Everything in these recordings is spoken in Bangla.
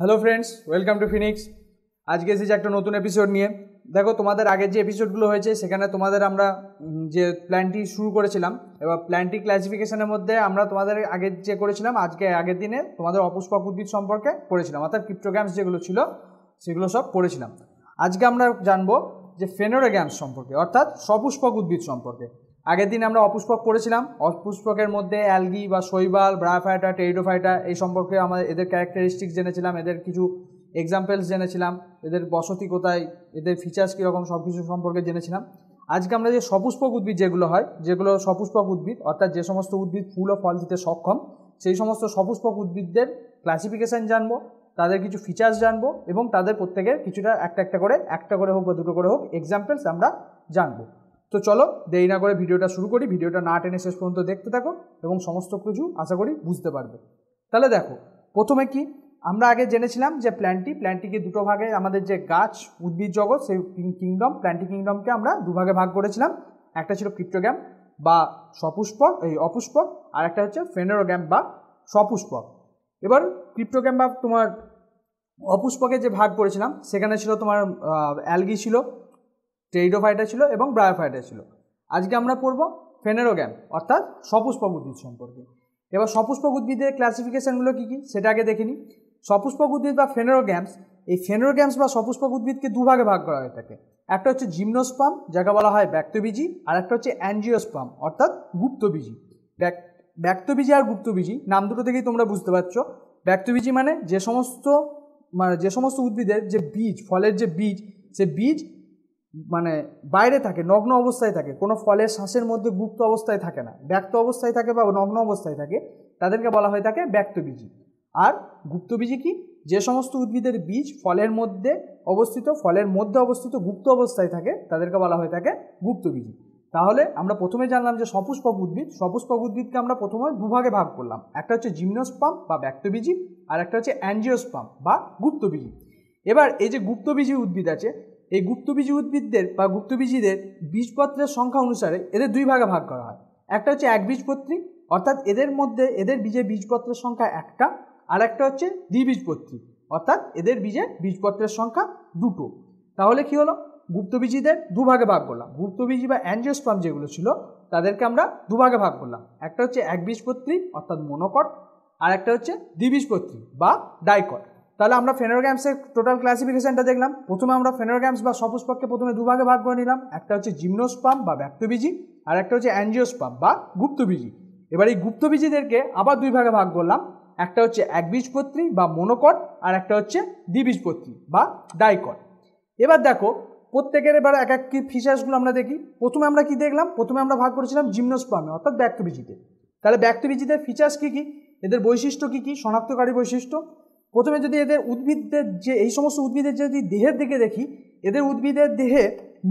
hello friends welcome to Phoenix আজকে এসেছি একটা নতুন এপিসোড নিয়ে দেখো তোমাদের আগের যে এপিসোডগুলো হয়েছে সেখানে তোমাদের আমরা যে প্ল্যানটি শুরু করেছিলাম এবার প্ল্যানটি ক্লাসিফিকেশনের মধ্যে আমরা তোমাদের আগের যে করেছিলাম আজকে আগের দিনে তোমাদের অপুষ্পক উদ্ভিদ সম্পর্কে করেছিলাম অর্থাৎ ক্রিপ্টোগ্যামস যেগুলো ছিল সেগুলো সব করেছিলাম আজকে আমরা জানবো যে ফেনোরোগ্যামস সম্পর্কে অর্থাৎ সপুষ্পক উদ্ভিদ সম্পর্কে আগের দিন আমরা অপুষ্পক পড়েছিলাম অপুষ্পকের মধ্যে অ্যালগি বা শৈবাল ব্রায়োফাইটা টেরিডোফাইটা এই সম্পর্কে আমাদের এদের ক্যারেক্টারিস্টিক জেনেছিলাম এদের কিছু এক্সাম্পলস জেনেছিলাম এদের বসতি কোথায় এদের ফিচার্স কীরকম সব কিছু সম্পর্কে জেনেছিলাম আজকে আমরা যে সপুষ্পক উদ্ভিদ যেগুলো হয় যেগুলো সপুষ্পক উদ্ভিদ অর্থাৎ যে সমস্ত উদ্ভিদ ফুল ও ফল দিতে সক্ষম সেই সমস্ত সপুষ্পক উদ্ভিদদের ক্লাসিফিকেশান জানবো তাদের কিছু ফিচার্স জানবো এবং তাদের প্রত্যেকের কিছুটা একটা একটা করে একটা করে হোক বা দুটো করে হোক এক্সাম্পলস আমরা জানবো তো চলো দেরি না করে ভিডিওটা শুরু করি ভিডিওটা না টেনে শেষ পর্যন্ত দেখতে থাকো এবং সমস্ত কিছু আশা করি বুঝতে পারবে তাহলে দেখো প্রথমে কি আমরা আগে জেনেছিলাম যে প্ল্যান্টি প্ল্যান্টিকে দুটো ভাগে আমাদের যে গাছ উদ্ভিদ জগৎ সেই কিংডম প্ল্যান্টি কিংডমকে আমরা দুভাগে ভাগ করেছিলাম একটা ছিল ক্রিপ্টোগ্যাম বা সপুষ্পক এই অপুষ্পক আর একটা হচ্ছে ফেনেরোগ্যাম বা সপুষ্পক এবার ক্রিপ্টোগ্যাম বা তোমার অপুষ্পকে যে ভাগ করেছিলাম সেখানে ছিল তোমার অ্যালগি ছিল টেরিডোফাইটা ছিল এবং ব্রায়োফাইটা ছিল আজকে আমরা পড়ব ফেনেরোগ্যাম অর্থাৎ সপুষ্পক উদ্ভিদ সম্পর্কে এবার সপুষ্পক উদ্ভিদের ক্লাসিফিকেশানগুলো কী কী সেটা আগে দেখে নিই সপুষ্পক উদ্ভিদ বা ফেনেরোগ্যামস এই ফেনেরোগ্যামস বা সপুষ্পক উদ্ভিদকে দুভাগে ভাগ করা হয়ে থাকে একটা হচ্ছে জিমনোস্পাম যাকে বলা হয় ব্যক্তবীজি আর একটা হচ্ছে অ্যানজিওস্পাম অর্থাৎ গুপ্তবীজি ব্যক্তবীজি আর গুপ্তবীজি নাম দুটো থেকেই তোমরা বুঝতে পারছ ব্যক্তবীজি মানে যে সমস্ত মানে যে সমস্ত উদ্ভিদের যে বীজ ফলের যে বীজ সে বীজ মানে বাইরে থাকে নগ্ন অবস্থায় থাকে কোনো ফলের শ্বাসের মধ্যে গুপ্ত অবস্থায় থাকে না ব্যক্ত অবস্থায় থাকে বা নগ্ন অবস্থায় থাকে তাদেরকে বলা হয়ে থাকে ব্যক্তবীজি আর গুপ্তবীজি কি যে সমস্ত উদ্ভিদের বীজ ফলের মধ্যে অবস্থিত ফলের মধ্যে অবস্থিত গুপ্ত অবস্থায় থাকে তাদেরকে বলা হয়ে থাকে গুপ্তবীজি তাহলে আমরা প্রথমে জানলাম যে সপুষ্পক উদ্ভিদ সপুষ্পক উদ্ভিদকে আমরা প্রথমে দুভাগে ভাগ করলাম একটা হচ্ছে জিমনোস্পাম বা ব্যক্তবীজি আর একটা হচ্ছে অ্যাঞ্জিওস্পাম বা গুপ্তবীজি এবার এই যে গুপ্তবীজি উদ্ভিদ আছে এই গুপ্তবীজী উদ্ভিদদের বা গুপ্তবীজিদের বীজপত্রের সংখ্যা অনুসারে এদের দুই ভাগে ভাগ করা হয় একটা হচ্ছে একবীজপত্রী অর্থাৎ এদের মধ্যে এদের বীজে বীজপত্রের সংখ্যা একটা আর একটা হচ্ছে দ্বিবীজপত্রী অর্থাৎ এদের বীজে বীজপত্রের সংখ্যা দুটো তাহলে কি হলো গুপ্তবীজীদের দুভাগে ভাগ করলাম গুপ্তবীজি বা অ্যানজিওস্পাম যেগুলো ছিল তাদেরকে আমরা দুভাগে ভাগ করলাম একটা হচ্ছে একবীজপত্রী অর্থাৎ মনোকট আর একটা হচ্ছে দ্বিবীজপত্রী বা ডাইকট তাহলে আমরা ফেনোগ্রামসের টোটাল ক্লাসিফিকেশনটা দেখলাম প্রথমে আমরা ফেনোগ্রামস বা সপুষ্পককে প্রথমে দুভাগে ভাগ করে নিলাম একটা হচ্ছে জিমনোস্পাম বা ব্যক্তবীজি আর একটা হচ্ছে অ্যাঞ্জিওস্পাম বা গুপ্তবীজি এবার এই গুপ্তবীজিদেরকে আবার দুই ভাগে ভাগ করলাম একটা হচ্ছে একবীজপত্রী বা মনোকট আর একটা হচ্ছে দ্বিবীজপত্রী বা ডাইকট এবার দেখো প্রত্যেকের এবার এক এক কী ফিচার্সগুলো আমরা দেখি প্রথমে আমরা কি দেখলাম প্রথমে আমরা ভাগ করেছিলাম জিমনোস্পামে অর্থাৎ ব্যক্তবীজিতে তাহলে ব্যক্তবীজিদের ফিচার্স কী কী এদের বৈশিষ্ট্য কী কী শনাক্তকারী বৈশিষ্ট্য প্রথমে যদি এদের উদ্ভিদদের যে এই সমস্ত উদ্ভিদের যদি দেহের দিকে দেখি এদের উদ্ভিদের দেহে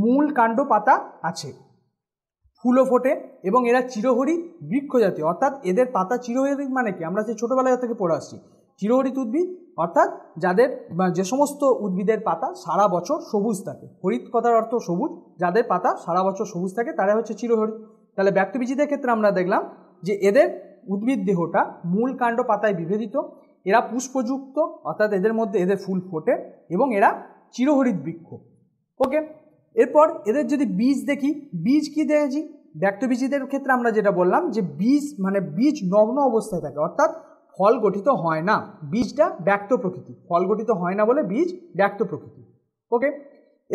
মূল কাণ্ড পাতা আছে ফুলও ফোটে এবং এরা চিরহরি বৃক্ষ জাতীয় অর্থাৎ এদের পাতা চিরহরি মানে কি আমরা যে ছোটোবেলায় থেকে পড়ে আসছি চিরহরিত উদ্ভিদ অর্থাৎ যাদের যে সমস্ত উদ্ভিদের পাতা সারা বছর সবুজ থাকে হরিত কথার অর্থ সবুজ যাদের পাতা সারা বছর সবুজ থাকে তারা হচ্ছে চিরহরি তাহলে ব্যক্তিবিজিদের ক্ষেত্রে আমরা দেখলাম যে এদের উদ্ভিদ দেহটা মূল কাণ্ড পাতায় বিভেদিত এরা পুষ্পযুক্ত অর্থাৎ এদের মধ্যে এদের ফুল ফোটে এবং এরা চিরহরিত বৃক্ষ ওকে এরপর এদের যদি বীজ দেখি বীজ কী দেখেছি ব্যক্তবীজীদের ক্ষেত্রে আমরা যেটা বললাম যে বীজ মানে বীজ নগ্ন অবস্থায় থাকে অর্থাৎ ফল গঠিত হয় না বীজটা ব্যক্ত প্রকৃতি ফল গঠিত হয় না বলে বীজ ব্যক্ত প্রকৃতি ওকে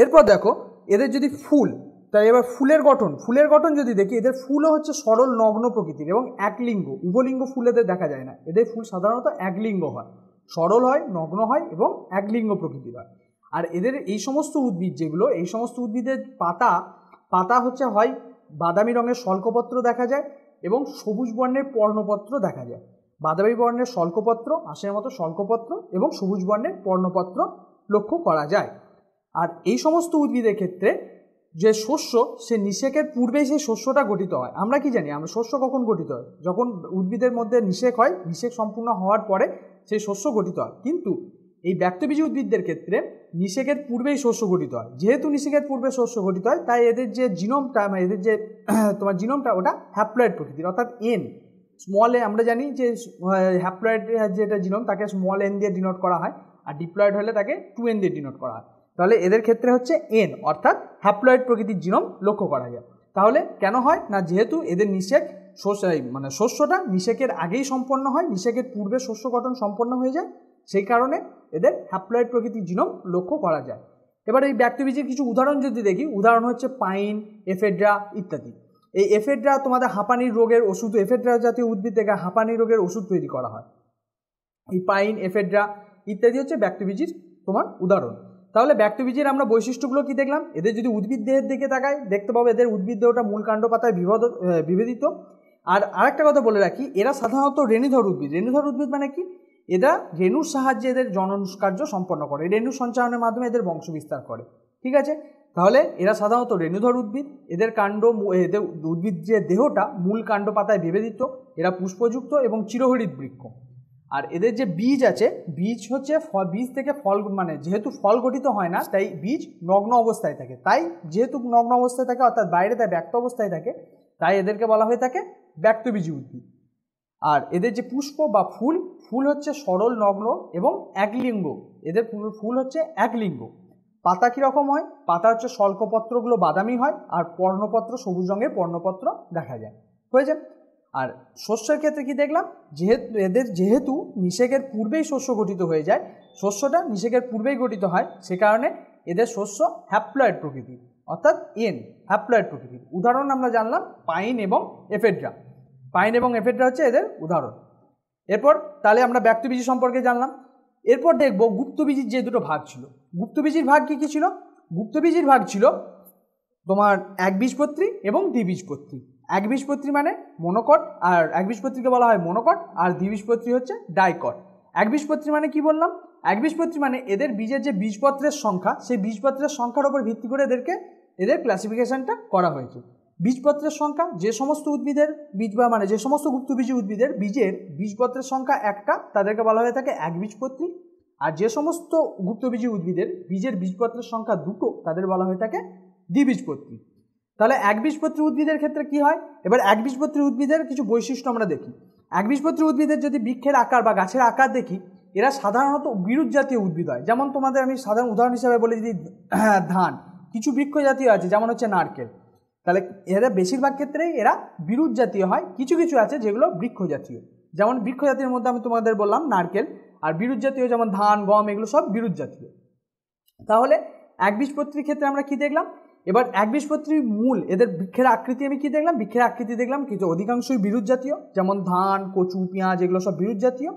এরপর দেখো এদের যদি ফুল তাই এবার ফুলের গঠন ফুলের গঠন যদি দেখি এদের ফুলও হচ্ছে সরল নগ্ন প্রকৃতির এবং একলিঙ্গ উভলিঙ্গ ফুল এদের দেখা যায় না এদের ফুল সাধারণত একলিঙ্গ হয় সরল হয় নগ্ন হয় এবং একলিঙ্গ প্রকৃতির হয় আর এদের এই সমস্ত উদ্ভিদ যেগুলো এই সমস্ত উদ্ভিদের পাতা পাতা হচ্ছে হয় বাদামি রঙের স্বল্পপত্র দেখা যায় এবং সবুজ বর্ণের পর্ণপত্র দেখা যায় বাদামি বর্ণের স্বল্পপত্র আঁশের মতো স্বল্পপত্র এবং সবুজ বর্ণের পর্ণপত্র লক্ষ্য করা যায় আর এই সমস্ত উদ্ভিদের ক্ষেত্রে যে শস্য সে নিষেকের পূর্বেই সেই শস্যটা গঠিত হয় আমরা কি জানি আমরা শস্য কখন গঠিত হয় যখন উদ্ভিদের মধ্যে নিষেক হয় নিষেক সম্পূর্ণ হওয়ার পরে সেই শস্য গঠিত হয় কিন্তু এই ব্যক্তবীজী উদ্ভিদদের ক্ষেত্রে নিষেকের পূর্বেই শস্য গঠিত হয় যেহেতু নিষেকের পূর্বে শস্য গঠিত হয় তাই এদের যে জিনোমটা মানে এদের যে তোমার জিনোমটা ওটা হ্যাপ্লয়েড প্রকৃতির অর্থাৎ এন স্মলে আমরা জানি যে হ্যাপ্লয়েড যেটা জিনোম তাকে স্মল এন দিয়ে ডিনোট করা হয় আর ডিপ্লয়েড হলে তাকে টু এন দিয়ে ডিনোট করা হয় তাহলে এদের ক্ষেত্রে হচ্ছে এন অর্থাৎ হ্যাপ্লয়েড প্রকৃতির জিনম লক্ষ্য করা যায় তাহলে কেন হয় না যেহেতু এদের নিষেক শস্য মানে শস্যটা নিষেকের আগেই সম্পন্ন হয় নিষেকের পূর্বে শস্য গঠন সম্পন্ন হয়ে যায় সেই কারণে এদের হ্যাপ্লয়েড প্রকৃতির জিনোম লক্ষ্য করা যায় এবার এই ব্যক্তিবীজের কিছু উদাহরণ যদি দেখি উদাহরণ হচ্ছে পাইন এফেড্রা ইত্যাদি এই এফেড্রা তোমাদের হাঁপানির রোগের ওষুধ এফেড্রা জাতীয় উদ্ভিদ থেকে হাঁপানি রোগের ওষুধ তৈরি করা হয় এই পাইন এফেড্রা ইত্যাদি হচ্ছে ব্যক্তিবীজির তোমার উদাহরণ তাহলে ব্যক্তবীজের আমরা বৈশিষ্ট্যগুলো কি দেখলাম এদের যদি উদ্ভিদ দেহের দিকে তাকাই দেখতে পাবো এদের উদ্ভিদ দেহটা মূল কাণ্ড পাতায় বিভদ বিভেদিত আর আরেকটা কথা বলে রাখি এরা সাধারণত রেণুধর উদ্ভিদ রেণুধর উদ্ভিদ মানে কি এরা রেণুর সাহায্যে এদের জননকার্য সম্পন্ন করে রেণু সঞ্চালনের মাধ্যমে এদের বংশ বিস্তার করে ঠিক আছে তাহলে এরা সাধারণত রেণুধর উদ্ভিদ এদের কাণ্ড এদের উদ্ভিদ যে দেহটা মূল কাণ্ড পাতায় বিভেদিত এরা পুষ্পযুক্ত এবং চিরহরিত বৃক্ষ আর এদের যে বীজ আছে বীজ হচ্ছে ফল বীজ থেকে ফল মানে যেহেতু ফল গঠিত হয় না তাই বীজ নগ্ন অবস্থায় থাকে তাই যেহেতু নগ্ন অবস্থায় থাকে অর্থাৎ বাইরে তাই ব্যক্ত অবস্থায় থাকে তাই এদেরকে বলা হয়ে থাকে ব্যক্তবীজী উদ্ভিদ আর এদের যে পুষ্প বা ফুল ফুল হচ্ছে সরল নগ্ন এবং একলিঙ্গ এদের ফুল হচ্ছে একলিঙ্গ পাতা কীরকম হয় পাতা হচ্ছে স্বল্পপত্রগুলো বাদামি হয় আর পর্ণপত্র সবুজ রঙের পর্ণপত্র দেখা যায় হয়ে যায় আর শস্যের ক্ষেত্রে কি দেখলাম যেহেতু এদের যেহেতু নিষেকের পূর্বেই শস্য গঠিত হয়ে যায় শস্যটা নিষেকের পূর্বেই গঠিত হয় সে কারণে এদের শস্য হ্যাপ্লয়েড প্রকৃতির অর্থাৎ এন হ্যাপ্লয়েড প্রকৃতির উদাহরণ আমরা জানলাম পাইন এবং এফেড্রা পাইন এবং এফেড্রা হচ্ছে এদের উদাহরণ এরপর তাহলে আমরা ব্যক্তবীজি সম্পর্কে জানলাম এরপর দেখব গুপ্তবীজির যে দুটো ভাগ ছিল গুপ্তবীজির ভাগ কী কী ছিল গুপ্তবীজির ভাগ ছিল তোমার একবীজপত্রী এবং দ্বিবীজপত্রী একবীজপত্রী মানে মনোকট আর একবীজপত্রীকে বলা হয় মনোকট আর দ্বিবীজপত্রী হচ্ছে ডাইকট একবিষপত্রী মানে কি বললাম একবিষপত্রী মানে এদের বীজের যে বীজপত্রের সংখ্যা সেই বীজপত্রের সংখ্যার উপর ভিত্তি করে এদেরকে এদের ক্লাসিফিকেশনটা করা হয়েছে বীজপত্রের সংখ্যা যে সমস্ত উদ্ভিদের বীজ বা মানে যে সমস্ত গুপ্তবীজী উদ্ভিদের বীজের বীজপত্রের সংখ্যা একটা তাদেরকে বলা হয়ে থাকে একবীজপত্রী আর যে সমস্ত গুপ্তবীজী উদ্ভিদের বীজের বীজপত্রের সংখ্যা দুটো তাদের বলা হয়ে থাকে দ্বিবীজপত্রী তাহলে একবীজপত্রী উদ্ভিদের ক্ষেত্রে কি হয় এবার একবীজপত্রী উদ্ভিদের কিছু বৈশিষ্ট্য আমরা দেখি একবীজপত্রী উদ্ভিদের যদি বৃক্ষের আকার বা গাছের আকার দেখি এরা সাধারণত বিরুৎ জাতীয় উদ্ভিদ হয় যেমন তোমাদের আমি সাধারণ উদাহরণ হিসাবে বলে যদি হ্যাঁ, ধান কিছু বৃক্ষ জাতীয় আছে যেমন হচ্ছে নারকেল তাহলে এরা বেশিরভাগ ক্ষেত্রেই এরা বিরুৎ জাতীয় হয় কিছু কিছু আছে যেগুলো বৃক্ষ জাতীয় যেমন বৃক্ষ জাতীয় মধ্যে আমি তোমাদের বললাম নারকেল আর বিরুৎ জাতীয় যেমন ধান গম এগুলো সব বিরুৎ জাতীয় তাহলে একবীজপত্রীর ক্ষেত্রে আমরা কি দেখলাম এবার একবীজপত্রী মূল এদের বৃক্ষের আকৃতি আমি কি দেখলাম বৃক্ষের আকৃতি দেখলাম কিছু অধিকাংশই বিরুৎ জাতীয় যেমন ধান কচু পেঁয়াজ এগুলো সব বিরুদ্ধ জাতীয়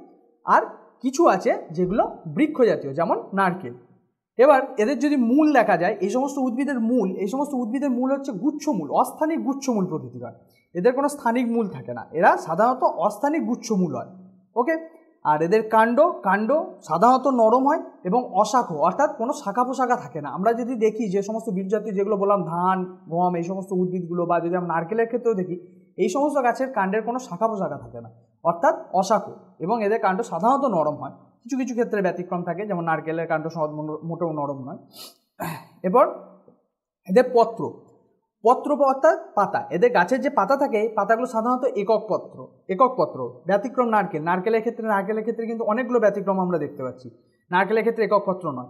আর কিছু আছে যেগুলো বৃক্ষ জাতীয় যেমন নারকেল এবার এদের যদি মূল দেখা যায় এই সমস্ত উদ্ভিদের মূল এই সমস্ত উদ্ভিদের মূল হচ্ছে গুচ্ছমূল অস্থানিক গুচ্ছমূল প্রকৃতির হয় এদের কোনো স্থানিক মূল থাকে না এরা সাধারণত অস্থানিক গুচ্ছমূল হয় ওকে আর এদের কাণ্ড কাণ্ড সাধারণত নরম হয় এবং অশাখ অর্থাৎ কোনো শাখা পোশাখা থাকে না আমরা যদি দেখি যে সমস্ত বীজ জাতীয় যেগুলো বললাম ধান গম এই সমস্ত উদ্ভিদগুলো বা যদি আমরা নারকেলের ক্ষেত্রেও দেখি এই সমস্ত গাছের কাণ্ডের কোনো শাখা পোশাখা থাকে না অর্থাৎ অশাখ এবং এদের কাণ্ড সাধারণত নরম হয় কিছু কিছু ক্ষেত্রে ব্যতিক্রম থাকে যেমন নারকেলের কাণ্ড মোটেও নরম নয় এরপর এদের পত্র পত্র অর্থাৎ পাতা এদের গাছের যে পাতা থাকে পাতাগুলো সাধারণত একক পত্র একক পত্র ব্যতিক্রম নারকেল নারকেলের ক্ষেত্রে নারকেলের ক্ষেত্রে কিন্তু অনেকগুলো ব্যতিক্রম আমরা দেখতে পাচ্ছি নারকেলের ক্ষেত্রে একক পত্র নয়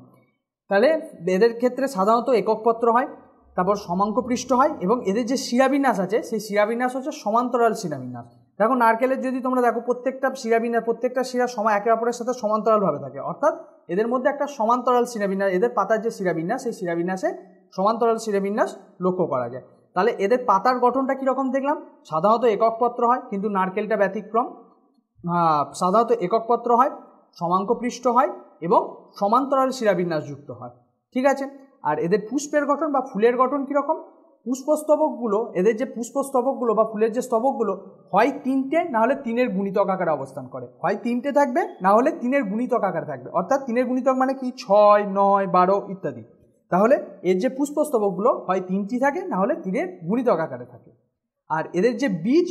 তাহলে এদের ক্ষেত্রে সাধারণত একক পত্র হয় তারপর সমাঙ্ক পৃষ্ঠ হয় এবং এদের যে শিরাবিন্যাস আছে সেই শিরাবিন্যাস হচ্ছে সমান্তরাল শিরাবিন্যাস দেখো নারকেলের যদি তোমরা দেখো প্রত্যেকটা শিরাবিন্যাস প্রত্যেকটা শিরা সময় একে অপরের সাথে সমান্তরালভাবে থাকে অর্থাৎ এদের মধ্যে একটা সমান্তরাল শিরাবিন্যাস এদের পাতার যে শিরাবিন্যাস সেই শিরাবিন্যাসে সমান্তরাল শিরেবিন্যাস লক্ষ্য করা যায় তাহলে এদের পাতার গঠনটা কীরকম দেখলাম সাধারণত এককপত্র হয় কিন্তু নারকেলটা ব্যতিক্রম সাধারণত এককপত্র হয় সমাঙ্কপৃষ্ঠ হয় এবং সমান্তরাল শিরাবিন্যাস যুক্ত হয় ঠিক আছে আর এদের পুষ্পের গঠন বা ফুলের গঠন কীরকম পুষ্পস্তবকগুলো এদের যে পুষ্পস্তবকগুলো বা ফুলের যে স্তবকগুলো হয় তিনটে না হলে তিনের গুণিতক আকারে অবস্থান করে হয় তিনটে থাকবে না হলে তিনের গুণিতক আকারে থাকবে অর্থাৎ তিনের গুণিতক মানে কি ছয় নয় বারো ইত্যাদি তাহলে এর যে পুষ্পস্তবকগুলো হয় তিনটি থাকে না হলে তীরের গুণিতক আকারে থাকে আর এদের যে বীজ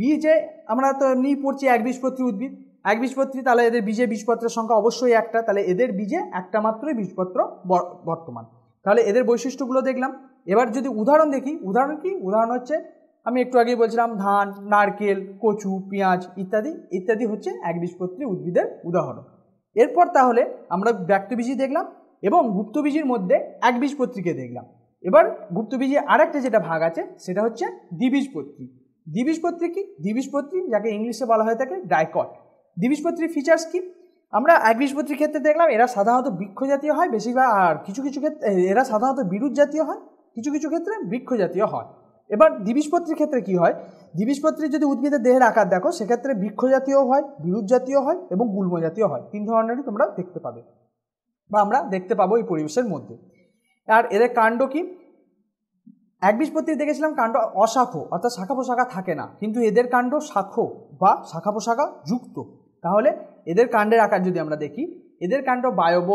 বীজে আমরা তো এমনি পড়ছি একবীজপত্রী উদ্ভিদ একবীজপত্রী তাহলে এদের বীজে বীজপত্রের সংখ্যা অবশ্যই একটা তাহলে এদের বীজে একটা মাত্রই বীজপত্র বর্তমান তাহলে এদের বৈশিষ্ট্যগুলো দেখলাম এবার যদি উদাহরণ দেখি উদাহরণ কি উদাহরণ হচ্ছে আমি একটু আগেই বলছিলাম ধান নারকেল কচু পেঁয়াজ ইত্যাদি ইত্যাদি হচ্ছে একবীজপত্রী উদ্ভিদের উদাহরণ এরপর তাহলে আমরা ব্যক্তবীজি দেখলাম এবং গুপ্তবীজির মধ্যে একবীজপত্রীকে দেখলাম এবার গুপ্তবীজের আরেকটা যেটা ভাগ আছে সেটা হচ্ছে দ্বিবীজপত্রী দ্বিবীজপত্রী কি দ্বিবীজপত্রী যাকে ইংলিশে বলা হয়ে থাকে ডাইকট দ্বিবীজপত্রীর ফিচার্স কি আমরা একবীজপত্রীর ক্ষেত্রে দেখলাম এরা সাধারণত বৃক্ষ জাতীয় হয় বেশিরভাগ আর কিছু কিছু ক্ষেত্রে এরা সাধারণত বিরুৎ জাতীয় হয় কিছু কিছু ক্ষেত্রে বৃক্ষ জাতীয় হয় এবার দ্বিবীজপত্রীর ক্ষেত্রে কী হয় দ্বিবীজপত্রী যদি উদ্ভিদের দেহের আকার দেখো সেক্ষেত্রে বৃক্ষ জাতীয় হয় বিরুৎ জাতীয় হয় এবং গুল্ম জাতীয় হয় তিন ধরনেরই তোমরা দেখতে পাবে বা আমরা দেখতে পাবো এই পরিবেশের মধ্যে আর এদের কাণ্ড কি একবীজপত্রী দেখেছিলাম কাণ্ড অশাখ অর্থাৎ শাখা পোশাখা থাকে না কিন্তু এদের কাণ্ড শাখ বা শাখা পোশাখা যুক্ত তাহলে এদের কাণ্ডের আকার যদি আমরা দেখি এদের কাণ্ড বায়ব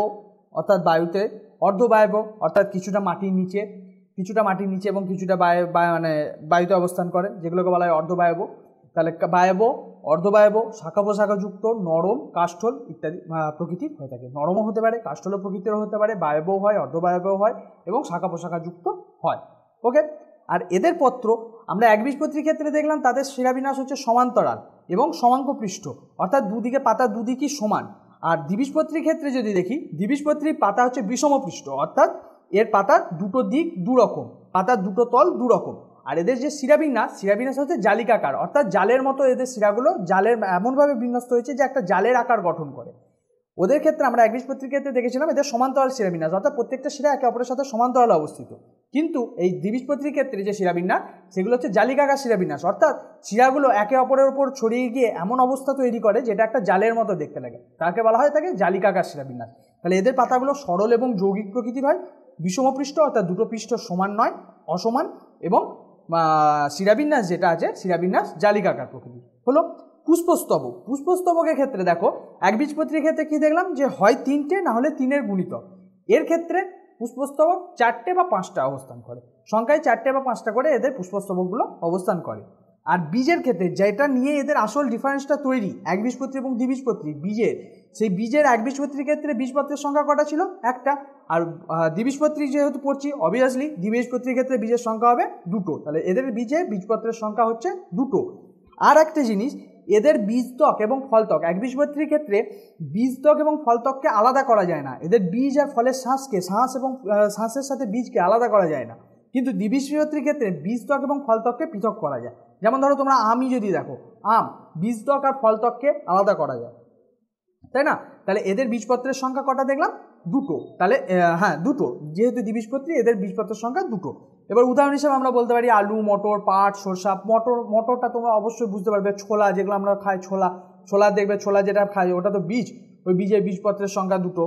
অর্থাৎ বায়ুতে অর্ধবায়ব অর্থাৎ কিছুটা মাটির নিচে কিছুটা মাটির নিচে এবং কিছুটা বায় মানে বায়ুতে অবস্থান করে যেগুলোকে বলা হয় অর্ধবায়ব তাহলে বায়ব অর্ধবায়ব শাখা প্রশাখাযুক্ত নরম কাষ্ঠল ইত্যাদি প্রকৃতির হয়ে থাকে নরমও হতে পারে কাষ্ঠলও প্রকৃতিরও হতে পারে বায়বও হয় অর্ধবায়বও হয় এবং শাখা প্রশাখাযুক্ত হয় ওকে আর এদের পত্র আমরা একবীজপত্রীর ক্ষেত্রে দেখলাম তাদের শিরাবিন্যাস হচ্ছে সমান্তরাল এবং সমাঙ্ক পৃষ্ঠ অর্থাৎ দুদিকে পাতা দুদিকই সমান আর দ্বিবীজপত্রীর ক্ষেত্রে যদি দেখি দ্বিবীজপত্রীর পাতা হচ্ছে বিষমপৃষ্ঠ অর্থাৎ এর পাতার দুটো দিক দুরকম পাতার দুটো তল দুরকম আর এদের যে শিরাবিন্যাস শিরাবিন্যাস হচ্ছে জালিকাকার অর্থাৎ জালের মতো এদের শিরাগুলো জালের এমনভাবে বিন্যস্ত হয়েছে যে একটা জালের আকার গঠন করে ওদের ক্ষেত্রে আমরা একবিশ পত্রিকাতে দেখেছিলাম এদের সমান্তরাল শিরাবিন্যাস অর্থাৎ প্রত্যেকটা শিরা একে অপরের সাথে সমান্তরাল অবস্থিত কিন্তু এই পত্রিক ক্ষেত্রে যে শিরাবিন্যাস সেগুলো হচ্ছে জালিকাকার শিরাবিন্যাস অর্থাৎ শিরাগুলো একে অপরের ওপর ছড়িয়ে গিয়ে এমন অবস্থা তৈরি করে যেটা একটা জালের মতো দেখতে লাগে তাকে বলা হয় তাকে জালিকাকার শিরাবিন্যাস তাহলে এদের পাতাগুলো সরল এবং যৌগিক প্রকৃতির হয় বিষমপৃষ্ঠ অর্থাৎ দুটো পৃষ্ঠ সমান নয় অসমান এবং শিরাবিন্যাস যেটা আছে শিরাবিন্যাস জালিকাকার প্রকৃতি হলো পুষ্পস্তবক পুষ্পস্তবকের ক্ষেত্রে দেখো এক বীজপত্রীর ক্ষেত্রে কী দেখলাম যে হয় তিনটে না হলে তিনের গুণিতক এর ক্ষেত্রে পুষ্পস্তবক চারটে বা পাঁচটা অবস্থান করে সংখ্যায় চারটে বা পাঁচটা করে এদের পুষ্পস্তবকগুলো অবস্থান করে আর বীজের ক্ষেত্রে যেটা নিয়ে এদের আসল ডিফারেন্সটা তৈরি একবীজপত্রী এবং দ্বিবীজপত্রী বীজের সেই বীজের একবীজপত্রীর ক্ষেত্রে বীজপত্রের সংখ্যা কটা ছিল একটা আর দ্বিবীজপত্রী যেহেতু পড়ছি অবভিয়াসলি দ্বিবীজপত্রীর ক্ষেত্রে বীজের সংখ্যা হবে দুটো তাহলে এদের বীজে বীজপত্রের সংখ্যা হচ্ছে দুটো আর একটা জিনিস এদের বীজত্বক এবং ফলত্বক একবীজপত্রীর ক্ষেত্রে বীজত্বক এবং ফলত্বককে আলাদা করা যায় না এদের বীজ আর ফলের শ্বাসকে শ্বাস এবং শ্বাসের সাথে বীজকে আলাদা করা যায় না কিন্তু দ্বিবীজপত্রীর ক্ষেত্রে বীজত্বক এবং ফলত্বককে পৃথক করা যায় যেমন ধরো তোমরা আমি যদি দেখো আম বীজতক আর ফলতককে আলাদা করা যায় তাই না তাহলে এদের বীজপত্রের সংখ্যা কটা দেখলাম দুটো তাহলে হ্যাঁ দুটো যেহেতু দ্বিবীজপত্রী এদের বীজপত্রের সংখ্যা দুটো এবার উদাহরণ হিসেবে আমরা বলতে পারি আলু মটর পাট সরষা মটর মটরটা তোমরা অবশ্যই বুঝতে পারবে ছোলা যেগুলো আমরা খাই ছোলা ছোলা দেখবে ছোলা যেটা খাই ওটা তো বীজ ওই বীজের বীজপত্রের সংখ্যা দুটো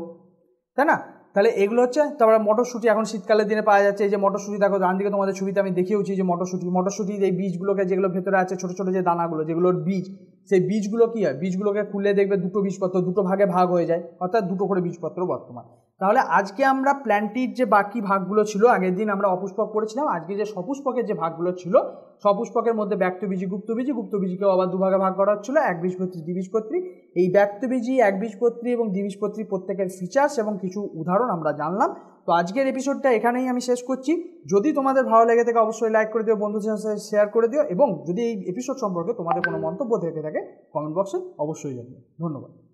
তাই না তাহলে এগুলো হচ্ছে তারপরে মটরশুঁটি এখন শীতকালের দিনে পাওয়া যাচ্ছে এই যে মটরশুঁটি দেখো ডান দিকে তোমাদের ছবিতে আমি দেখিয়েছি যে মটরশুঁটি মটরশুঁটির এই বীজগুলোকে যেগুলো ভেতরে আছে ছোটো ছোটো যে দানাগুলো যেগুলোর বীজ সেই বীজগুলো কী হয় বীজগুলোকে খুলে দেখবে দুটো বীজপত্র দুটো ভাগে ভাগ হয়ে যায় অর্থাৎ দুটো করে বীজপত্র বর্তমান তাহলে আজকে আমরা প্ল্যানটির যে বাকি ভাগগুলো ছিল আগের দিন আমরা অপুষ্পক করেছিলাম আজকে যে সপুষ্পকের যে ভাগগুলো ছিল সপুষ্পকের মধ্যে ব্যক্তবীজি গুপ্তবীজি গুপ্তবীজিকেও আবার দুভাগে ভাগ করা হচ্ছিল এক বীজপত্রী দ্বিবীজপত্রী এই ব্যক্তবীজি এক বীজপত্রী এবং দ্বিবীজপত্রী প্রত্যেকের ফিচার্স এবং কিছু উদাহরণ আমরা জানলাম তো আজকের এপিসোডটা এখানেই আমি শেষ করছি যদি তোমাদের ভালো লেগে থাকে অবশ্যই লাইক করে দিও বন্ধুদের সাথে শেয়ার করে দিও এবং যদি এই এপিসোড সম্পর্কে তোমাদের কোনো মন্তব্য থেকে থাকে কমেন্ট বক্সে অবশ্যই জানিও ধন্যবাদ